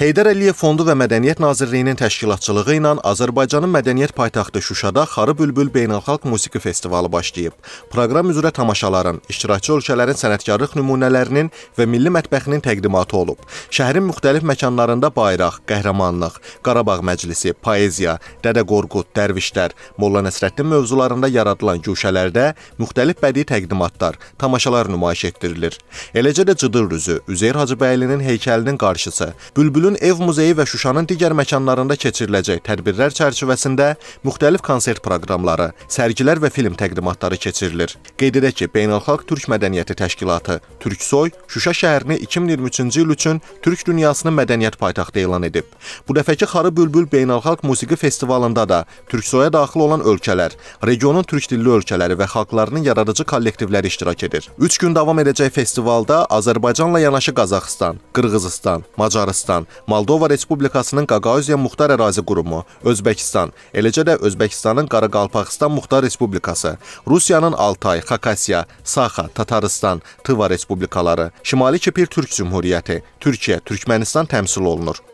Heydər Əliyev Fondu və Mədəniyyət Nazirliyinin təşkilatçılığı ilə Azərbaycanın mədəniyyət paytaxtı Şuşada Xarı Bülbül Beynəlxalq Musiqi Festivalı başlayıb. Proqram üzrə tamaşaların, iştirakçı ölkələrin sənətkarlıq nümunələrinin və milli mətbəxinin təqdimatı olub. Şəhərin müxtəlif məkanlarında bayraq, qəhrəmanlıq, Qarabağ məclisi, poeziya, Dədə Qorqud, Dərvişlər, Molla Nəsrəddin mövzularında yaradılan güşələrdə müxtəlif bədii təqdimatlar, tamaşalar nümayiş etdirilir. Eləcə də Cıdır üzü, Üzeyir Hacıbəylinin heykəlinin qarşısı, Bülbülün Dövlətgürün Ev Muzeyi və Şuşanın digər məkanlarında keçiriləcək tədbirlər çərçivəsində müxtəlif konsert proqramları, sərgilər və film təqdimatları keçirilir. Qeyd edək ki, Beynəlxalq Türk Mədəniyyəti Təşkilatı Türksoy Şuşa şəhərini 2023-cü il üçün Türk dünyasının mədəniyyət paytaxtı elan edib. Bu dəfəki Xarı Bülbül Beynəlxalq Musiqi Festivalında da Türksoya daxil olan ölkələr, regionun türk dilli ölkələri və xalqlarının yaradıcı kollektivləri iştirak edir. 3 gün davam edəcək festivalda Azərbaycanla yanaşı Qazaxıstan, Qırğızıstan, Macarıstan, Moldova Respublikasının Qaqauziya Muxtar Ərazi Qurumu, Özbəkistan, eləcə də Özbəkistanın Qaraqalpaqistan Muxtar Respublikası, Rusiyanın Altay, Xakasiya, Saxa, Tataristan, Tıva Respublikaları, Şimali Kipir Türk Cümhuriyyəti, Türkiyə, Türkmənistan təmsil olunur.